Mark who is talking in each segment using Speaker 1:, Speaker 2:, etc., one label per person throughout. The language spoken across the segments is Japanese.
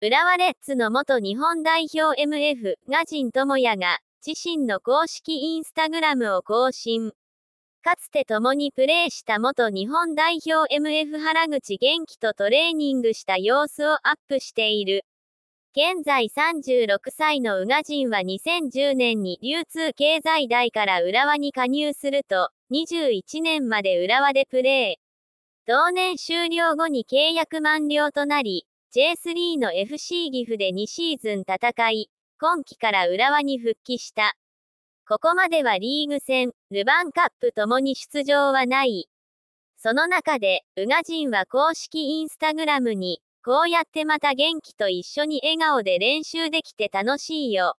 Speaker 1: 浦和レッズの元日本代表 MF ガジン智也が自身の公式インスタグラムを更新。かつて共にプレーした元日本代表 MF 原口元気とトレーニングした様子をアップしている。現在36歳の宇賀神は2010年に流通経済大から浦和に加入すると、21年まで浦和でプレー。同年終了後に契約満了となり、J3 の FC 岐阜で2シーズン戦い、今季から浦和に復帰した。ここまではリーグ戦、ルヴァンカップともに出場はない。その中で、宇賀神は公式インスタグラムに、こうやってまた元気と一緒に笑顔で練習できて楽しいよ。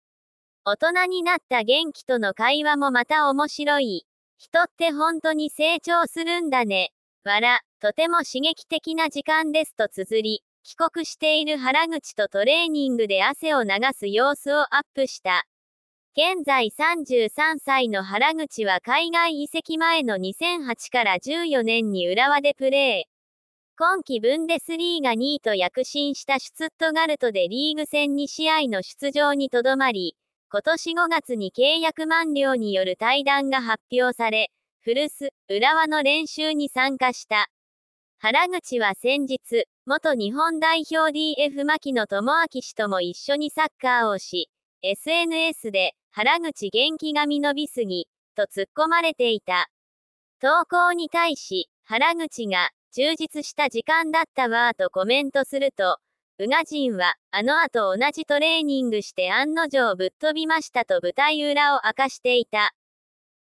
Speaker 1: 大人になった元気との会話もまた面白い。人って本当に成長するんだね。わら、とても刺激的な時間ですと綴り、帰国している原口とトレーニングで汗を流す様子をアップした。現在33歳の原口は海外移籍前の2008から14年に浦和でプレー。今季ブンデスリーガ2位と躍進したシュツットガルトでリーグ戦2試合の出場にとどまり、今年5月に契約満了による対談が発表され、古巣、浦和の練習に参加した。原口は先日、元日本代表 DF 牧野智明氏とも一緒にサッカーをし、SNS で、原口元気が伸びすぎ、と突っ込まれていた。投稿に対し、原口が、充実した時間だったわーとコメントすると、宇賀人は、あの後同じトレーニングして案の定ぶっ飛びましたと舞台裏を明かしていた。